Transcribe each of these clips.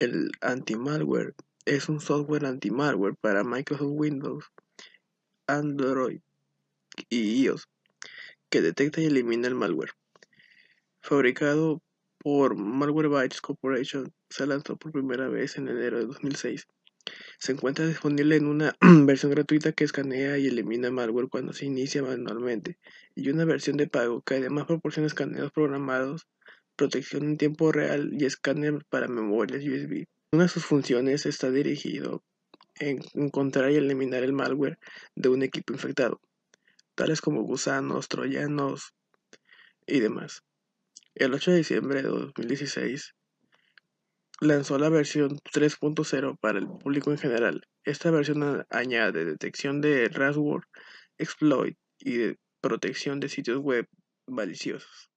El anti-malware es un software anti-malware para Microsoft Windows, Android y iOS que detecta y elimina el malware. Fabricado por Malwarebytes Corporation, se lanzó por primera vez en enero de 2006. Se encuentra disponible en una versión gratuita que escanea y elimina malware cuando se inicia manualmente, y una versión de pago que además proporciona escaneos programados protección en tiempo real y escáner para memorias USB. Una de sus funciones está dirigido en encontrar y eliminar el malware de un equipo infectado, tales como gusanos, troyanos y demás. El 8 de diciembre de 2016 lanzó la versión 3.0 para el público en general. Esta versión añade detección de ransomware, exploit y de protección de sitios web maliciosos.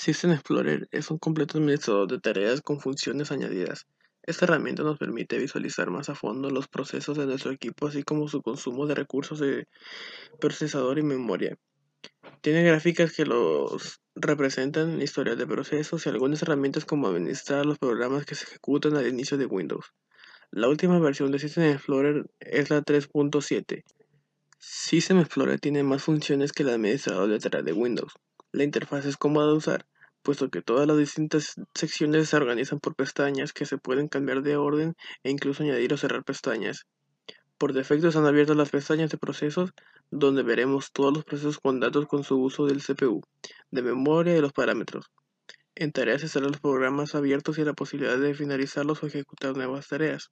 System Explorer es un completo administrador de tareas con funciones añadidas. Esta herramienta nos permite visualizar más a fondo los procesos de nuestro equipo, así como su consumo de recursos de procesador y memoria. Tiene gráficas que los representan, historias de procesos y algunas herramientas como administrar los programas que se ejecutan al inicio de Windows. La última versión de System Explorer es la 3.7. System Explorer tiene más funciones que el administrador de tareas de Windows. La interfaz es cómoda de usar puesto que todas las distintas secciones se organizan por pestañas que se pueden cambiar de orden e incluso añadir o cerrar pestañas. Por defecto están abiertas las pestañas de procesos, donde veremos todos los procesos con datos con su uso del CPU, de memoria y los parámetros. En tareas están los programas abiertos y la posibilidad de finalizarlos o ejecutar nuevas tareas.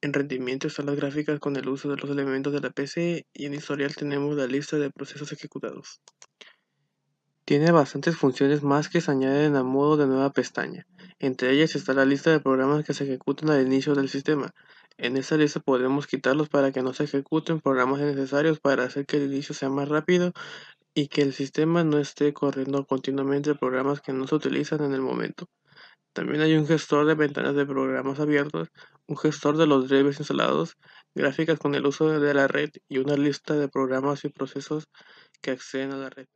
En rendimiento están las gráficas con el uso de los elementos de la PC y en historial tenemos la lista de procesos ejecutados. Tiene bastantes funciones más que se añaden a modo de nueva pestaña. Entre ellas está la lista de programas que se ejecutan al inicio del sistema. En esta lista podemos quitarlos para que no se ejecuten programas innecesarios para hacer que el inicio sea más rápido y que el sistema no esté corriendo continuamente programas que no se utilizan en el momento. También hay un gestor de ventanas de programas abiertos, un gestor de los drivers instalados, gráficas con el uso de la red y una lista de programas y procesos que acceden a la red.